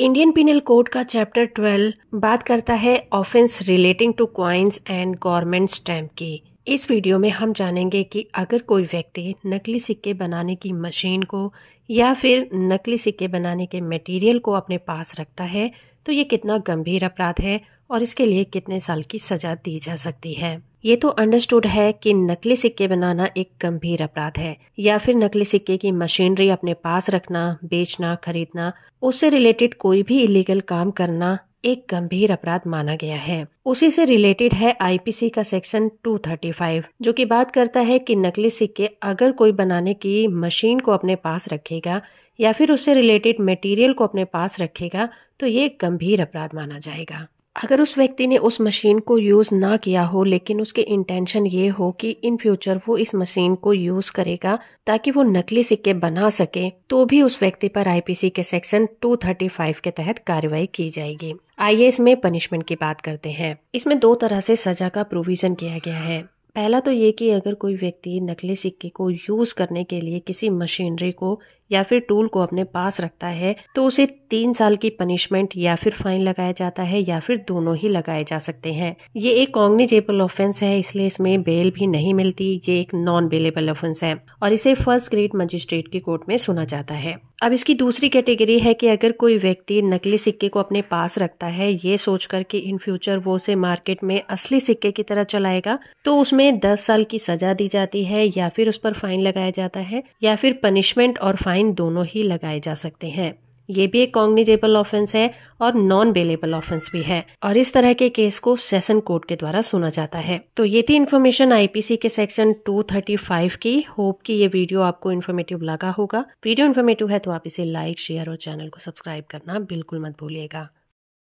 Indian penal code का chapter 12 बात करता है offence relating to coins and government stamp की इस वीडियो में हम जानेंगे कि अगर कोई व्यक्ति नकली सिक्के बनाने की मशीन को या फिर नकली सिक्के बनाने के मटेरियल को अपने पास रखता है तो ये कितना गंभीर अपराध है और इसके लिए कितने साल की सजा दी जा सकती है ये तो अंडरस्टूड है कि नकली सिक्के बनाना एक गंभीर अपराध है या फिर नकली सिक्के की मशीनरी अपने पास रखना बेचना खरीदना उससे रिलेटेड कोई भी इलीगल काम करना एक गंभीर अपराध माना गया है उसी से रिलेटेड है आईपीसी का सेक्शन 235 जो कि बात करता है कि नकली सिक्के अगर कोई बनाने की मशीन को अपने पास रखेगा या फिर उससे रिलेटेड मटेरियल को अपने पास रखेगा तो ये गंभीर अपराध माना जाएगा अगर उस व्यक्ति ने उस मशीन को यूज़ ना किया हो लेकिन उसके इंटेंशन ये हो कि इन फ्यूचर वो इस मशीन को यूज़ करेगा ताकि वो नकली सिक्के बना सके तो भी उस व्यक्ति पर आईपीसी के सेक्शन 235 के तहत कार्रवाई की जाएगी आइए इसमें पनिशमेंट की बात करते हैं इसमें दो तरह से सजा का प्रोविजन किया गया है पहला तो ये कि अगर कोई व्यक्ति नकली सिक्के को यूज़ करने के लिए किसी मशीनरी को या फिर टूल को अपने पास रखता है तो उसे तीन साल की पनिशमेंट या फिर फाइन लगाया जाता है या फिर दोनों ही लगाए जा सकते हैं ये एक कॉग्निजेबल ऑफेंस है इसलिए इसमें बेल भी नहीं मिलती ये एक नॉन बेलेबल ऑफेंस है और इसे फर्स्ट ग्रेड मजिस्ट्रेट की कोर्ट में सुना जाता है अब इसकी दूसरी कैटेगरी है कि अगर कोई व्यक्ति नकली सिक्के को अपने पास रखता है ये सोचकर कि इन फ्यूचर वो उसे मार्केट में असली सिक्के की तरह चलाएगा तो उसमें दस साल की सजा दी जाती है या फिर उस पर फाइन लगाया जाता है या फिर पनिशमेंट और फाइन फाइन दोनों ही लगाए जा सकते हैं ये भी एक कॉग्निजेबल ऑफेंस है और नॉन बेलेबल ऑफेंस भी है और इस तरह के केस को सेशन कोर्ट के द्वारा सुना जाता है तो ये थी इन्फॉर्मेशन आईपीसी के सेक्शन 235 की होप कि ये वीडियो आपको इन्फॉर्मेटिव लगा होगा वीडियो इन्फॉर्मेटिव है तो आप इसे लाइक शेयर और चैनल को सब्सक्राइब करना बिल्कुल मत भूलिएगा